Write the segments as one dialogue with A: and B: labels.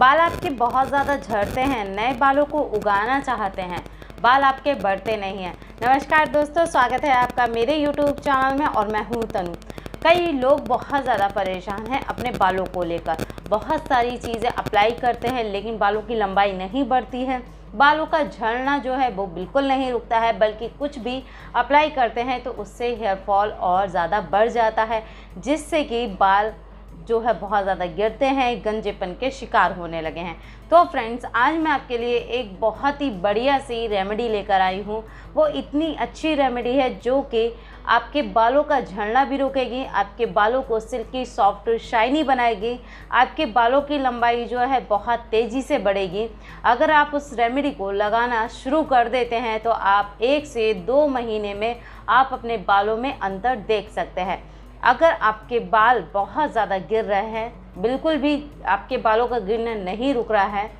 A: बाल आपके बहुत ज़्यादा झड़ते हैं नए बालों को उगाना चाहते हैं बाल आपके बढ़ते नहीं हैं नमस्कार दोस्तों स्वागत है आपका मेरे YouTube चैनल में और मैं हूँ तनु कई लोग बहुत ज़्यादा परेशान हैं अपने बालों को लेकर बहुत सारी चीज़ें अप्लाई करते हैं लेकिन बालों की लंबाई नहीं बढ़ती है बालों का झड़ना जो है वो बिल्कुल नहीं रुकता है बल्कि कुछ भी अप्लाई करते हैं तो उससे हेयर फॉल और ज़्यादा बढ़ जाता है जिससे कि बाल जो है बहुत ज़्यादा गिरते हैं गंजेपन के शिकार होने लगे हैं तो फ्रेंड्स आज मैं आपके लिए एक बहुत ही बढ़िया सी रेमेडी लेकर आई हूँ वो इतनी अच्छी रेमेडी है जो कि आपके बालों का झड़ना भी रोकेगी आपके बालों को सिल्की सॉफ्ट शाइनी बनाएगी आपके बालों की लंबाई जो है बहुत तेज़ी से बढ़ेगी अगर आप उस रेमेडी को लगाना शुरू कर देते हैं तो आप एक से दो महीने में आप अपने बालों में अंतर देख सकते हैं अगर आपके बाल बहुत ज़्यादा गिर रहे हैं बिल्कुल भी आपके बालों का गिरना नहीं रुक रहा है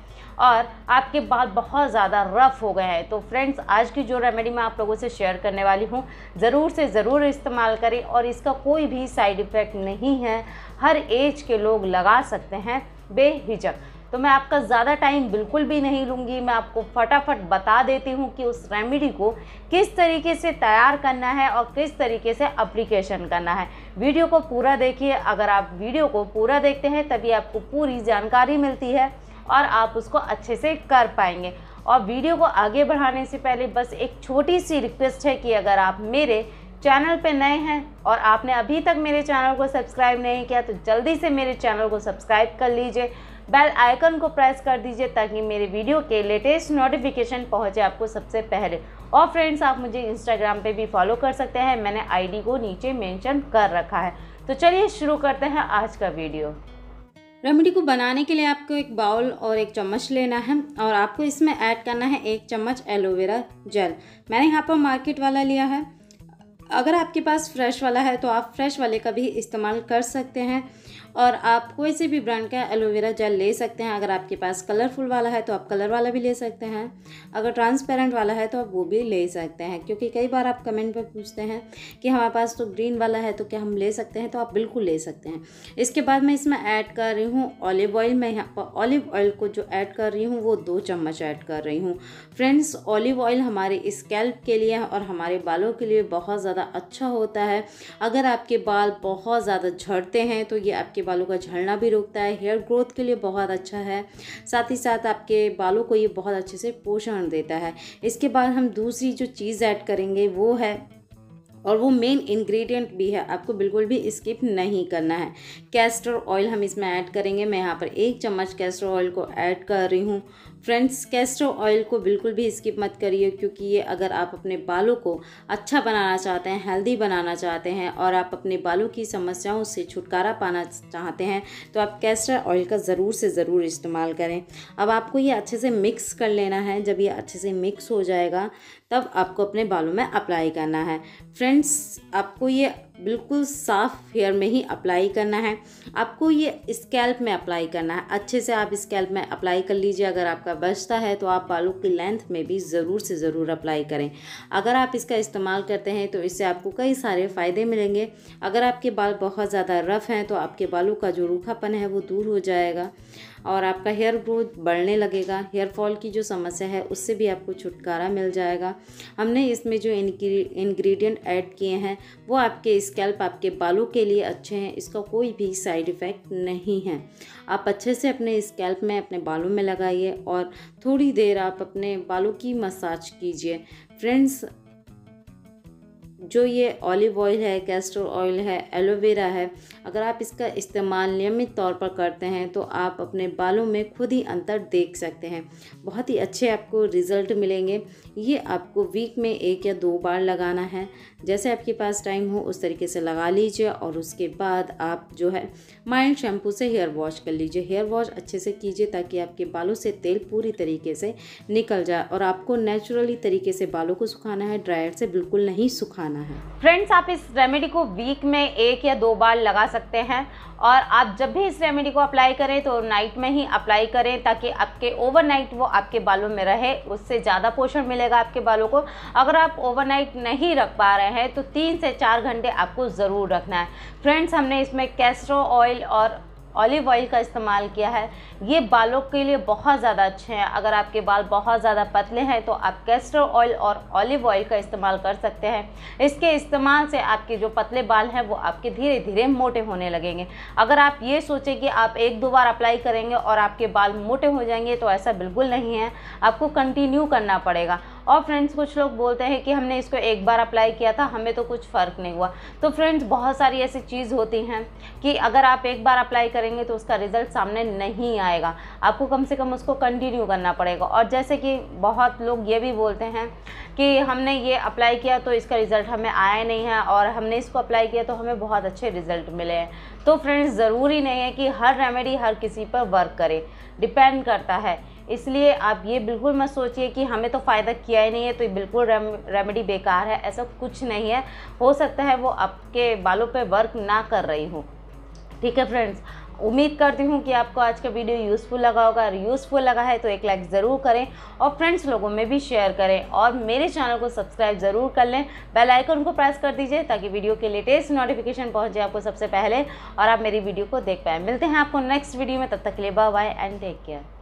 A: और आपके बाल बहुत ज़्यादा रफ़ हो गए हैं तो फ्रेंड्स आज की जो रेमेडी मैं आप लोगों से शेयर करने वाली हूँ ज़रूर से ज़रूर इस्तेमाल करें और इसका कोई भी साइड इफ़ेक्ट नहीं है हर एज के लोग लगा सकते हैं बेहिचक तो मैं आपका ज़्यादा टाइम बिल्कुल भी नहीं लूँगी मैं आपको फटाफट बता देती हूँ कि उस रेमेडी को किस तरीके से तैयार करना है और किस तरीके से अप्लीकेशन करना है वीडियो को पूरा देखिए अगर आप वीडियो को पूरा देखते हैं तभी आपको पूरी जानकारी मिलती है और आप उसको अच्छे से कर पाएंगे और वीडियो को आगे बढ़ाने से पहले बस एक छोटी सी रिक्वेस्ट है कि अगर आप मेरे चैनल पे नए हैं और आपने अभी तक मेरे चैनल को सब्सक्राइब नहीं किया तो जल्दी से मेरे चैनल को सब्सक्राइब कर लीजिए बेल आइकन को प्रेस कर दीजिए ताकि मेरे वीडियो के लेटेस्ट नोटिफिकेशन पहुंचे आपको सबसे पहले और फ्रेंड्स आप मुझे इंस्टाग्राम पे भी फॉलो कर सकते हैं मैंने आईडी को नीचे मेंशन कर रखा है तो चलिए शुरू करते हैं आज का वीडियो रेमेडी को बनाने के लिए आपको एक बाउल और एक चम्मच लेना है और आपको इसमें ऐड करना है एक चम्मच एलोवेरा जेल मैंने यहाँ पर मार्केट वाला लिया है अगर आपके पास फ्रेश वाला है तो आप फ्रेश वाले का भी इस्तेमाल कर सकते हैं और आप कोई से भी ब्रांड का एलोवेरा जेल ले सकते हैं अगर आपके पास कलरफुल वाला है तो आप कलर वाला भी ले सकते हैं अगर ट्रांसपेरेंट वाला है तो आप वो भी ले सकते हैं क्योंकि कई बार आप कमेंट पर पूछते हैं कि हमारे पास तो ग्रीन वाला है तो क्या हम ले सकते हैं तो आप बिल्कुल ले सकते हैं इसके बाद मैं इसमें ऐड कर रही हूँ ऑलिव ऑयल मैं यहाँ पर ऑलिव ऑयल को जो ऐड कर रही हूँ वो दो चम्मच ऐड कर रही हूँ फ्रेंड्स ऑलिव ऑयल हमारे स्कैल्प के लिए और हमारे बालों के लिए बहुत ज़्यादा ज़्यादा अच्छा होता है अगर आपके बाल बहुत ज़्यादा झड़ते हैं तो ये आपके बालों का झड़ना भी रोकता है हेयर ग्रोथ के लिए बहुत अच्छा है साथ ही साथ आपके बालों को ये बहुत अच्छे से पोषण देता है इसके बाद हम दूसरी जो चीज़ ऐड करेंगे वो है और वो मेन इंग्रेडिएंट भी है आपको बिल्कुल भी स्किप नहीं करना है कैस्टर ऑयल हम इसमें ऐड करेंगे मैं यहाँ पर एक चम्मच कैस्टर ऑयल को ऐड कर रही हूँ फ्रेंड्स कैस्टर ऑयल को बिल्कुल भी स्किप मत करिए क्योंकि ये अगर आप अपने बालों को अच्छा बनाना चाहते हैं हेल्दी बनाना चाहते हैं और आप अपने बालों की समस्याओं से छुटकारा पाना चाहते हैं तो आप कैस्टर ऑयल का ज़रूर से ज़रूर इस्तेमाल करें अब आपको ये अच्छे से मिक्स कर लेना है जब ये अच्छे से मिक्स हो जाएगा तब आपको अपने बालों में अप्लाई करना है फ्रेंड्स आपको ये बिल्कुल साफ हेयर में ही अप्लाई करना है आपको ये स्कैल्प में अप्लाई करना है अच्छे से आप स्कैल्प में अप्लाई कर लीजिए अगर आपका बचता है तो आप बालों की लेंथ में भी ज़रूर से ज़रूर अप्लाई करें अगर आप इसका इस्तेमाल करते हैं तो इससे आपको कई सारे फ़ायदे मिलेंगे अगर आपके बाल बहुत ज़्यादा रफ़ हैं तो आपके बालों का जो रूखापन है वो दूर हो जाएगा और आपका हेयर ग्रोथ बढ़ने लगेगा हेयर फॉल की जो समस्या है उससे भी आपको छुटकारा मिल जाएगा हमने इसमें जो इन्ग्रीडियंट ऐड किए हैं वो आपके इस स्कैल्प आपके बालों के लिए अच्छे हैं इसका कोई भी साइड इफ़ेक्ट नहीं है आप अच्छे से अपने स्कैल्प में अपने बालों में लगाइए और थोड़ी देर आप अपने बालों की मसाज कीजिए फ्रेंड्स जो ये ऑलिव ऑयल है कैस्टर ऑयल है एलोवेरा है अगर आप इसका इस्तेमाल नियमित तौर पर करते हैं तो आप अपने बालों में खुद ही अंतर देख सकते हैं बहुत ही अच्छे आपको रिज़ल्ट मिलेंगे ये आपको वीक में एक या दो बार लगाना है जैसे आपके पास टाइम हो उस तरीके से लगा लीजिए और उसके बाद आप जो है माइल्ड शैम्पू से हेयर वॉश कर लीजिए हेयर वॉश अच्छे से कीजिए ताकि आपके बालों से तेल पूरी तरीके से निकल जाए और आपको नेचुरली तरीके से बालों को सुखाना है ड्रायर से बिल्कुल नहीं सुखाना लगाना है फ्रेंड्स आप इस रेमेडी को वीक में एक या दो बार लगा सकते हैं और आप जब भी इस रेमेडी को अप्लाई करें तो नाइट में ही अप्लाई करें ताकि आपके ओवरनाइट वो आपके बालों में रहे उससे ज़्यादा पोषण मिलेगा आपके बालों को अगर आप ओवरनाइट नहीं रख पा रहे हैं तो तीन से चार घंटे आपको ज़रूर रखना है फ्रेंड्स हमने इसमें कैस्ट्रो ऑयल और ऑलिव ऑयल का इस्तेमाल किया है ये बालों के लिए बहुत ज़्यादा अच्छे हैं अगर आपके बाल बहुत ज़्यादा पतले हैं तो आप कैस्टर ऑयल और ऑलिव ऑयल का इस्तेमाल कर सकते हैं इसके इस्तेमाल से आपके जो पतले बाल हैं वो आपके धीरे धीरे मोटे होने लगेंगे अगर आप ये सोचें कि आप एक दो बार अप्लाई करेंगे और आपके बाल मोटे हो जाएंगे तो ऐसा बिल्कुल नहीं है आपको कंटिन्यू करना पड़ेगा और फ्रेंड्स कुछ लोग बोलते हैं कि हमने इसको एक बार अप्लाई किया था हमें तो कुछ फ़र्क नहीं हुआ तो फ्रेंड्स बहुत सारी ऐसी चीज़ होती हैं कि अगर आप एक बार अप्लाई करेंगे तो उसका रिज़ल्ट सामने नहीं आएगा आपको कम से कम उसको कंटिन्यू करना पड़ेगा और जैसे कि बहुत लोग ये भी बोलते हैं कि हमने ये अप्लाई किया तो इसका रिज़ल्ट हमें आया नहीं है और हमने इसको अप्लाई किया तो हमें बहुत अच्छे रिज़ल्ट मिले हैं तो फ्रेंड्स ज़रूरी नहीं है कि हर रेमेडी हर किसी पर वर्क करे डिपेंड करता है इसलिए आप ये बिल्कुल मत सोचिए कि हमें तो फ़ायदा किया ही नहीं है तो बिल्कुल रेम, रेमेडी बेकार है ऐसा कुछ नहीं है हो सकता है वो आपके बालों पे वर्क ना कर रही हो ठीक है फ्रेंड्स उम्मीद करती हूँ कि आपको आज का वीडियो यूज़फुल लगा होगा अगर यूज़फुल लगा है तो एक लाइक ज़रूर करें और फ्रेंड्स लोगों में भी शेयर करें और मेरे चैनल को सब्सक्राइब ज़रूर कर लें बेल आइकन को प्रेस कर दीजिए ताकि वीडियो के लेटेस्ट नोटिफिकेशन पहुँच जाए आपको सबसे पहले और आप मेरी वीडियो को देख पाएँ मिलते हैं आपको नेक्स्ट वीडियो में तब तक के लिए bye bye and take care